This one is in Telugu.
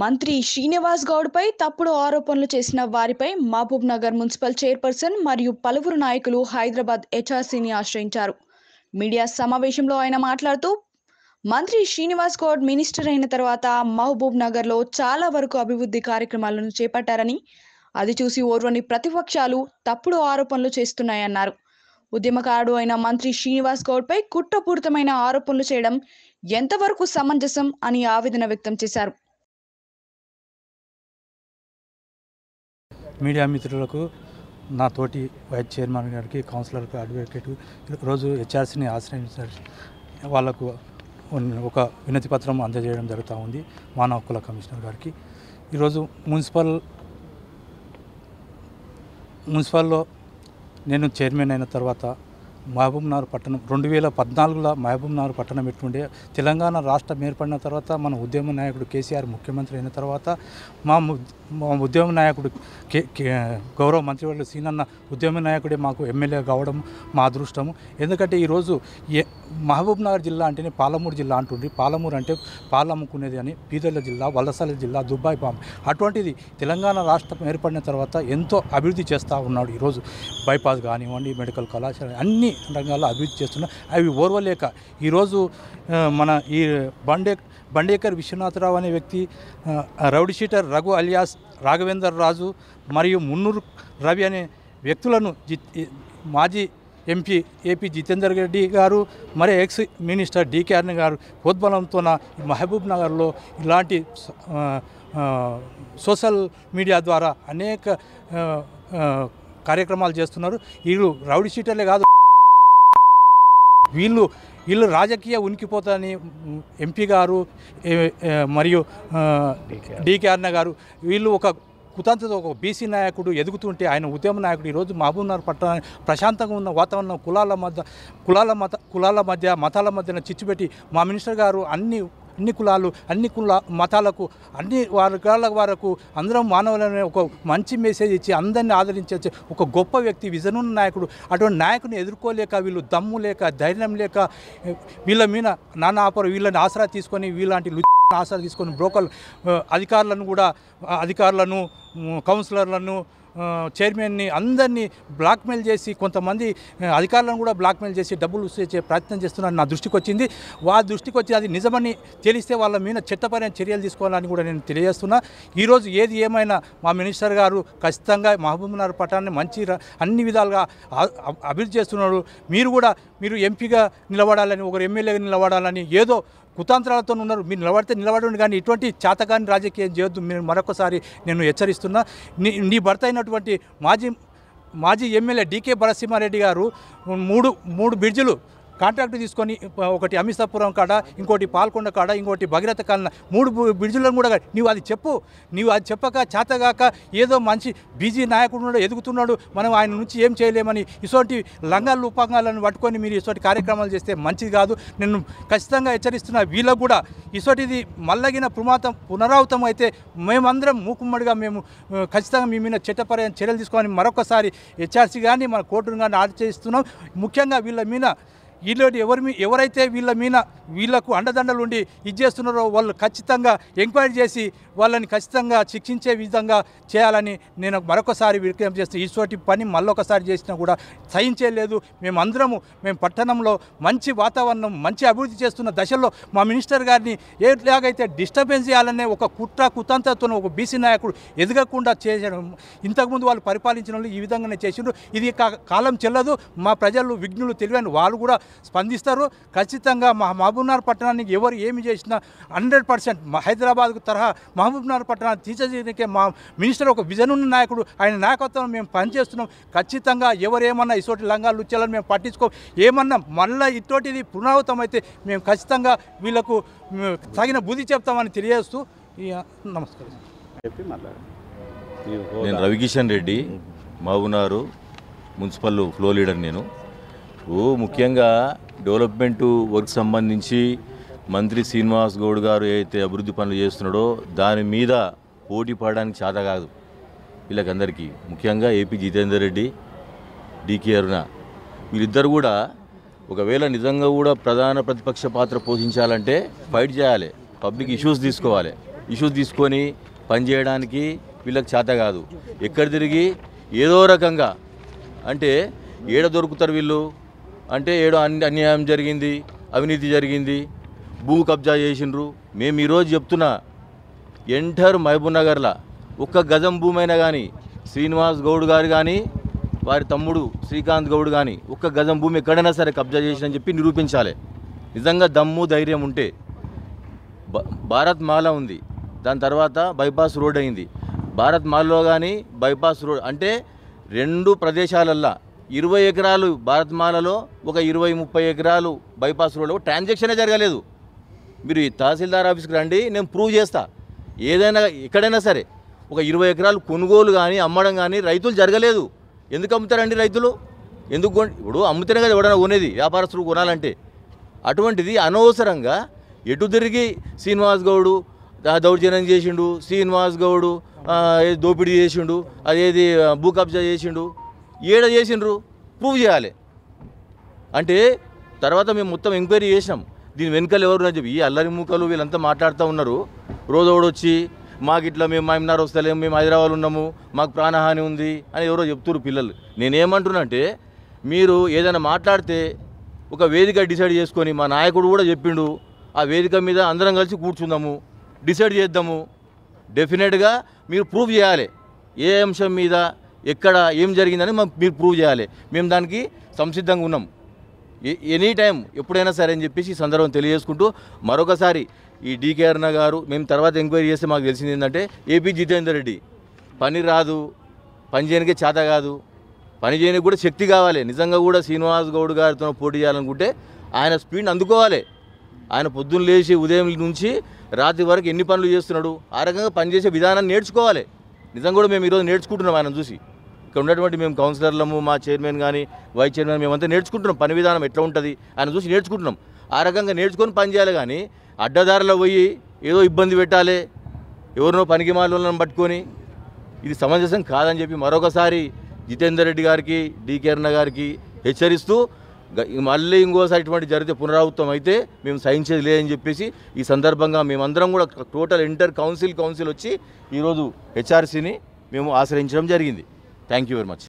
మంత్రి శ్రీనివాస్ గౌడ్పై తప్పుడు ఆరోపణలు చేసిన వారిపై మహబూబ్ నగర్ మున్సిపల్ చైర్పర్సన్ మరియు పలువురు నాయకులు హైదరాబాద్ హెచ్ఆర్సీని ఆశ్రయించారు మీడియా సమావేశంలో ఆయన మాట్లాడుతూ మంత్రి శ్రీనివాస్ గౌడ్ మినిస్టర్ అయిన తర్వాత మహబూబ్ నగర్లో చాలా వరకు అభివృద్ధి కార్యక్రమాలను చేపట్టారని అది చూసి ఓర్వని ప్రతిపక్షాలు తప్పుడు ఆరోపణలు చేస్తున్నాయన్నారు ఉద్యమకారుడు అయిన మంత్రి శ్రీనివాస్ గౌడ్పై కుట్రపూరితమైన ఆరోపణలు చేయడం ఎంతవరకు సమంజసం అని ఆవేదన వ్యక్తం చేశారు మీడియా మిత్రులకు నా తోటి వైస్ చైర్మన్ గారికి కౌన్సిలర్కి అడ్వకేట్ రోజు హెచ్ఆర్సీని ఆశ్రయించారు వాళ్ళకు ఒక వినతి పత్రం అందజేయడం జరుగుతూ ఉంది మానవ హక్కుల కమిషనర్ గారికి ఈరోజు మున్సిపల్ మున్సిపల్లో నేను చైర్మన్ అయిన తర్వాత మహబూబ్నగర్ పట్టణం రెండు వేల పద్నాలుగులో మహబూబ్నగర్ పట్టణం ఎట్టుండే తెలంగాణ రాష్ట్రం ఏర్పడిన తర్వాత మన ఉద్యమ నాయకుడు కేసీఆర్ ముఖ్యమంత్రి అయిన తర్వాత మా మా ఉద్యమ నాయకుడు కే గౌరవ మంత్రివర్యులు సీనన్న ఉద్యమ నాయకుడే మాకు ఎమ్మెల్యే కావడం మా అదృష్టము ఎందుకంటే ఈరోజు ఏ మహబూబ్నగర్ జిల్లా అంటేనే పాలమూరు జిల్లా అంటుండ్రి పాలమూరు అంటే పాలమ్ముకునేది అని పీదల జిల్లా వలసల జిల్లా దుబాయ్ పాం అటువంటిది తెలంగాణ రాష్ట్రం ఏర్పడిన తర్వాత ఎంతో అభివృద్ధి చేస్తూ ఉన్నాడు ఈరోజు బైపాస్ కానివ్వండి మెడికల్ కళాశాల అన్నీ రంగాల్లో అభివృద్ధి చేస్తున్నాం అవి ఓర్వలేక ఈరోజు మన ఈ బండే బండేకర్ విశ్వనాథరావు అనే వ్యక్తి rowdy sheeter Raghu alias Raghavender Raju మరియు మున్నూరు రవి అనే వ్యక్తులను మాజీ ఎంపీ ఏపీ జితేందర్ రెడ్డి గారు మరి ఎక్స్ మినిస్టర్ డీకే అర్ణ గారు పోద్బలంతో మహబూబ్ నగర్లో ఇలాంటి సోషల్ మీడియా ద్వారా అనేక కార్యక్రమాలు చేస్తున్నారు వీళ్ళు రౌడీ షీటర్లే కాదు వీళ్ళు వీళ్ళు రాజకీయ ఉనికిపోతారని ఎంపీ గారు మరియు డీకే అన్న గారు వీళ్ళు ఒక కుతంత్రత ఒక బీసీ నాయకుడు ఎదుగుతుంటే ఆయన ఉద్యమ నాయకుడు ఈరోజు మహబూబ్నగర్ పట్టణాన్ని ప్రశాంతంగా ఉన్న వాతావరణం కులాల మధ్య కులాల మత కులాల మధ్య మతాల మధ్యన చిచ్చుపెట్టి మా మినిస్టర్ గారు అన్ని అన్ని కులాలు అన్ని కుల మతాలకు అన్ని వర్గాల వరకు అందరం మానవులనే ఒక మంచి మెసేజ్ ఇచ్చి అందరిని ఆదరించే ఒక గొప్ప వ్యక్తి విజనున్న నాయకుడు అటువంటి నాయకుని ఎదుర్కోలేక వీళ్ళు దమ్ము లేక ధైర్యం లేక వీళ్ళ మీద నాన్న వీళ్ళని ఆసరా తీసుకొని వీళ్ళంటి ఆసరా తీసుకొని బ్రోకర్ అధికారులను కూడా అధికారులను కౌన్సిలర్లను చైర్మన్ని అందరినీ బ్లాక్మెయిల్ చేసి కొంతమంది అధికారులను కూడా బ్లాక్మెయిల్ చేసి డబ్బులు ఇచ్చే ప్రయత్నం చేస్తున్నారని నా దృష్టికి వచ్చింది వారి దృష్టికి వచ్చి అది నిజమని తెలిస్తే వాళ్ళ మీద చట్టపరమైన చర్యలు తీసుకోవాలని కూడా నేను తెలియజేస్తున్నా ఈరోజు ఏది ఏమైనా మా మినిస్టర్ గారు ఖచ్చితంగా మహబూబ్నగర్ పట్టణాన్ని మంచి అన్ని విధాలుగా అభివృద్ధి చేస్తున్నారు మీరు కూడా మీరు ఎంపీగా నిలబడాలని ఒకరు ఎమ్మెల్యేగా నిలబడాలని ఏదో కుతాంత్రాలతో ఉన్నారు మీరు నిలబడితే నిలబడండి కానీ ఇటువంటి చాతకాన్ని రాజకీయం చేయొద్దు మీరు మరొకసారి నేను హెచ్చరిస్తున్నా నీ నీ భర్త అయినటువంటి మాజీ మాజీ ఎమ్మెల్యే డీకే బరసింహారెడ్డి గారు మూడు మూడు బిడ్జులు కాంట్రాక్ట్ తీసుకొని ఒకటి అమితాపురం కాడ ఇంకోటి పాల్కొండ కాడ ఇంకోటి భగీరథ కాలన మూడు బ్రిడ్జులను కూడా నీవు అది చెప్పు నీవు అది చెప్పక చేతగాక ఏదో మంచి బిజీ నాయకుడు ఉన్నాడు ఎదుగుతున్నాడు మనం ఆయన నుంచి ఏం చేయలేమని ఇటువంటి లంగాలు ఉపాంగాలను పట్టుకొని మీరు ఇటువంటి కార్యక్రమాలు చేస్తే మంచిది కాదు నేను ఖచ్చితంగా హెచ్చరిస్తున్న వీళ్ళకు కూడా ఇటువంటిది మల్లగిన ప్రమాతం పునరావృతం అయితే మేమందరం మూకుమ్మడిగా మేము ఖచ్చితంగా మీ మీద చట్టపరమైన చర్యలు తీసుకోవాలని మరొకసారి హెచ్ఆర్సీ కానీ మన కోర్టును కానీ ఆర్డర్ చేస్తున్నాం ముఖ్యంగా వీళ్ళ మీద వీళ్ళు ఎవరి ఎవరైతే వీళ్ళ మీద వీళ్లకు అండదండలు ఉండి ఇది చేస్తున్నారో వాళ్ళు ఖచ్చితంగా ఎంక్వైరీ చేసి వాళ్ళని ఖచ్చితంగా శిక్షించే విధంగా చేయాలని నేను మరొకసారి విజ్ఞప్తి చేస్తాను ఇటువంటి పని మళ్ళొకసారి చేసినా కూడా సహించేయలేదు మేమందరము మేము పట్టణంలో మంచి వాతావరణం మంచి అభివృద్ధి చేస్తున్న దశల్లో మా మినిస్టర్ గారిని ఏలాగైతే డిస్టర్బెన్స్ చేయాలనే ఒక కుట్ర కుతంత్రతో ఒక బీసీ నాయకుడు ఎదగకుండా చేసిన ఇంతకుముందు వాళ్ళు పరిపాలించిన వాళ్ళు ఈ విధంగానే చేసిండ్రు ఇది కాలం చెల్లదు మా ప్రజలు విఘ్నులు తెలివైన వాళ్ళు కూడా స్పందిస్తారు ఖచ్చితంగా మా మహబూబ్నగర్ పట్టణానికి ఎవరు ఏమి చేసినా హండ్రెడ్ పర్సెంట్ హైదరాబాద్కు తరహా మహబూబ్నగర్ పట్టణాన్ని తీర్చడానికి మా మినిస్టర్ ఒక విజన్ ఉన్న నాయకుడు ఆయన నాయకత్వంలో మేము పనిచేస్తున్నాం ఖచ్చితంగా ఎవరేమన్నా ఇటువంటి లంగాలు లుచ్చాలని మేము పట్టించుకో ఏమన్నా మళ్ళీ ఇటువంటిది పునరావృతం అయితే మేము ఖచ్చితంగా వీళ్ళకు తగిన బుద్ధి చెప్తామని తెలియజేస్తూ నమస్కారం చెప్పి నేను రవికిషన్ రెడ్డి మహబూనారు మున్సిపల్ ఫ్లో లీడర్ నేను ముఖ్యంగా డెవలప్మెంట్ వర్క్ సంబంధించి మంత్రి శ్రీనివాస్ గౌడ్ గారు ఏదైతే అభివృద్ధి పనులు చేస్తున్నాడో దాని మీద పోటీ పడడానికి చేత కాదు వీళ్ళకందరికీ ముఖ్యంగా ఏపీ జితేందర్ రెడ్డి డికే అరుణ వీళ్ళిద్దరు కూడా ఒకవేళ నిజంగా కూడా ప్రధాన ప్రతిపక్ష పాత్ర పోషించాలంటే ఫైట్ చేయాలి పబ్లిక్ ఇష్యూస్ తీసుకోవాలి ఇష్యూస్ తీసుకొని పనిచేయడానికి వీళ్ళకి చేత కాదు ఎక్కడ తిరిగి ఏదో రకంగా అంటే ఏడ దొరుకుతారు వీళ్ళు అంటే ఏడో అన్యాయం జరిగింది అవినీతి జరిగింది భూ కబ్జా చేసిండ్రు మేము ఈరోజు చెప్తున్నా ఎంటర్ మహబూబ్ నగర్లో ఒక్క గజం భూమి అయినా కానీ శ్రీనివాస్ గౌడ్ గారు కానీ వారి తమ్ముడు శ్రీకాంత్ గౌడ్ కానీ ఒక్క గజం భూమి ఎక్కడైనా సరే కబ్జా చేసినని చెప్పి నిరూపించాలి నిజంగా దమ్ము ధైర్యం ఉంటే భారత్ మాల ఉంది దాని తర్వాత బైపాస్ రోడ్ అయింది భారత్ మాలలో కానీ బైపాస్ రోడ్ అంటే రెండు ప్రదేశాలల్లో ఇరవై ఎకరాలు భారత్మాలలో ఒక ఇరవై ముప్పై ఎకరాలు బైపాస్ రోడ్లో ట్రాన్సాక్షనే జరగలేదు మీరు ఈ తహసీల్దార్ ఆఫీస్కి రండి నేను ప్రూవ్ చేస్తా ఏదైనా ఎక్కడైనా సరే ఒక ఇరవై ఎకరాలు కొనుగోలు కానీ అమ్మడం కానీ రైతులు జరగలేదు ఎందుకు అమ్ముతారండి రైతులు ఎందుకు ఇప్పుడు అమ్ముతేనే కదా ఎవడన్నా కొనేది వ్యాపారస్తులు కొనాలంటే అటువంటిది అనవసరంగా ఎటు తిరిగి శ్రీనివాస్ గౌడు దౌర్జన్యం చేసిండు శ్రీనివాస్ గౌడు దోపిడీ చేసిండు అదేది భూ కబ్జా చేసిండు ఏడ చేసిండ్రు ప్రూవ్ చేయాలి అంటే తర్వాత మేము మొత్తం ఎంక్వైరీ చేసినాం దీని వెనుకలు ఎవరు చెప్పి ఈ అల్లరి మూకలు వీళ్ళంతా మాట్లాడుతూ ఉన్నారు రోజోడు వచ్చి మాకు ఇట్లా మేము మామినార్ వస్తలేము మేము హైదరాబాద్ ఉన్నాము మాకు ప్రాణహాని ఉంది అని ఎవరో చెప్తున్నారు పిల్లలు నేనేమంటున్నా అంటే మీరు ఏదైనా మాట్లాడితే ఒక వేదిక డిసైడ్ చేసుకొని మా నాయకుడు కూడా చెప్పిండు ఆ వేదిక మీద అందరం కలిసి కూర్చుందాము డిసైడ్ చేద్దాము డెఫినెట్గా మీరు ప్రూవ్ చేయాలి ఏ అంశం మీద ఎక్కడ ఏం జరిగిందని మీరు ప్రూవ్ చేయాలి మేము దానికి సంసిద్ధంగా ఉన్నాం ఎనీ టైం ఎప్పుడైనా సరే అని చెప్పేసి సందర్భం తెలియజేసుకుంటూ మరొకసారి ఈ డీకే అరుణ గారు మేము తర్వాత ఎంక్వైరీ చేస్తే మాకు తెలిసింది ఏంటంటే ఏపీ జితేందర్ రెడ్డి పని రాదు పని చేయనికే చేత కాదు పని చేయడానికి కూడా శక్తి కావాలి నిజంగా కూడా శ్రీనివాస్ గౌడ్ గారితో పోటీ చేయాలనుకుంటే ఆయన స్పీడ్ని అందుకోవాలి ఆయన పొద్దున్న లేచి ఉదయం నుంచి రాత్రి వరకు ఎన్ని పనులు చేస్తున్నాడు ఆ రకంగా పనిచేసే విధానాన్ని నేర్చుకోవాలి నిజం కూడా మేము ఈరోజు నేర్చుకుంటున్నాం ఆయన చూసి ఇక్కడ ఉన్నటువంటి మేము కౌన్సిలర్లము మా చైర్మన్ కానీ వైస్ చైర్మన్ మేమంతా నేర్చుకుంటున్నాం పని విధానం ఎట్లా ఉంటుంది ఆయన చూసి నేర్చుకుంటున్నాం ఆ రకంగా నేర్చుకొని పని చేయాలి కానీ అడ్డదారిలో పోయి ఏదో ఇబ్బంది పెట్టాలి ఎవరినో పనికి మాలను పట్టుకొని ఇది సమంజసం కాదని చెప్పి మరొకసారి జితేందర్ రెడ్డి గారికి డికే అన్న గారికి హెచ్చరిస్తూ మళ్ళీ ఇంకోసారి ఇటువంటి జరిగితే పునరావృతం అయితే మేము సహించేది లేదని చెప్పేసి ఈ సందర్భంగా మేమందరం కూడా టోటల్ ఇంటర్ కౌన్సిల్ కౌన్సిల్ వచ్చి ఈరోజు హెచ్ఆర్సీని మేము ఆశ్రయించడం జరిగింది థ్యాంక్ యూ వెరీ మచ్